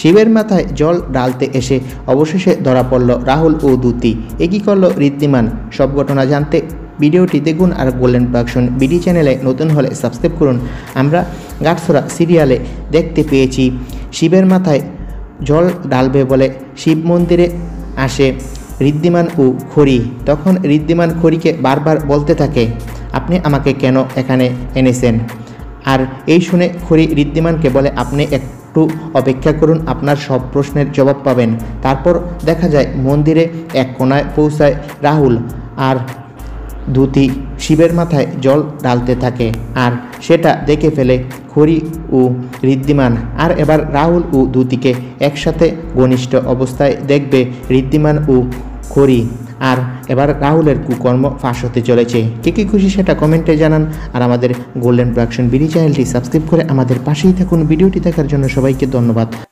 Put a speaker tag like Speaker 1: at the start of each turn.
Speaker 1: শিবের মাথায় জল ডালতে এসে অবশেষে ধরা পড়ল রাহুল ও দুতি এ কী করল ঋদ্ধিমান সব ঘটনা জানতে ভিডিওটি দেখুন আর গোল্ডেন প্রোডাকশন বিডি চ্যানেলে নতুন হলে সাবস্ক্রাইব করুন আমরা গাঠসরা সিরিয়ালে দেখতে পেয়েছি শিবের মাথায় জল ডালবে বলে শিব মন্দিরে আসে ঋদ্ধিমান ও খড়ি তখন ঋদ্ধিমান খড়িকে বারবার বলতে থাকে আপনি আমাকে কেন এখানে এনেছেন আর এই শুনে খড়ি ঋদ্ধিমানকে বলে আপনি এক একটু অপেক্ষা করুন আপনার সব প্রশ্নের জবাব পাবেন তারপর দেখা যায় মন্দিরে এক কোনায় পৌঁছায় রাহুল আর ধুতি শিবের মাথায় জল ঢালতে থাকে আর সেটা দেখে ফেলে খড়ি ও ঋদ্ধিমান আর এবার রাহুল ও ধুতিকে একসাথে ঘনিষ্ঠ অবস্থায় দেখবে ঋদ্ধিমান ও খড়ি আর এবার রাহুলের কুকর্ম ফাঁস হতে চলেছে কে কী খুশি সেটা কমেন্টে জানান আর আমাদের গোল্ডেন প্রোডাকশন বিডি চ্যানেলটি সাবস্ক্রাইব করে আমাদের পাশেই থাকুন ভিডিওটি দেখার জন্য সবাইকে ধন্যবাদ